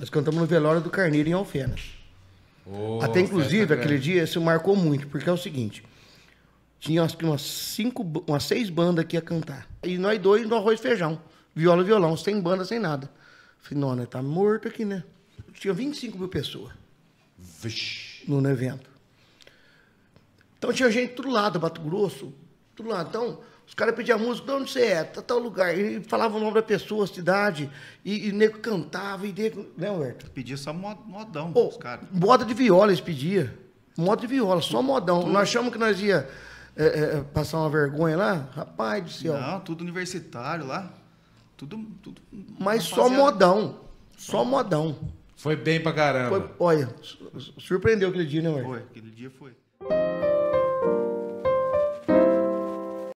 Nós cantamos no velório do Carneiro em Alfenas. Oh, Até inclusive aquele dia isso marcou muito, porque é o seguinte: tinha acho que umas cinco, umas seis bandas que ia cantar. E nós dois no arroz e feijão, viola e violão, sem banda, sem nada. Falei, não, né? Tá morto aqui, né? Tinha 25 mil pessoas Vish. no evento. Então tinha gente do lado, Mato Grosso, tudo lá. Então, os caras pediam música, de onde você é? Tá tal lugar. E falava o nome da pessoa, cidade, e, e nego cantava, e nego. Né, Huerto? Pedia só modão, Pô, os caras. Moda de viola eles pediam. Moda de viola, só modão. Tudo. Nós achamos que nós ia é, é, é passar uma vergonha lá. Rapaz do céu. Não, tudo universitário lá. Tudo. tudo Mas só modão. Só, só modão. Foi bem pra caramba. Foi, olha, surpreendeu aquele dia, né, Huerto? Foi, aquele dia foi.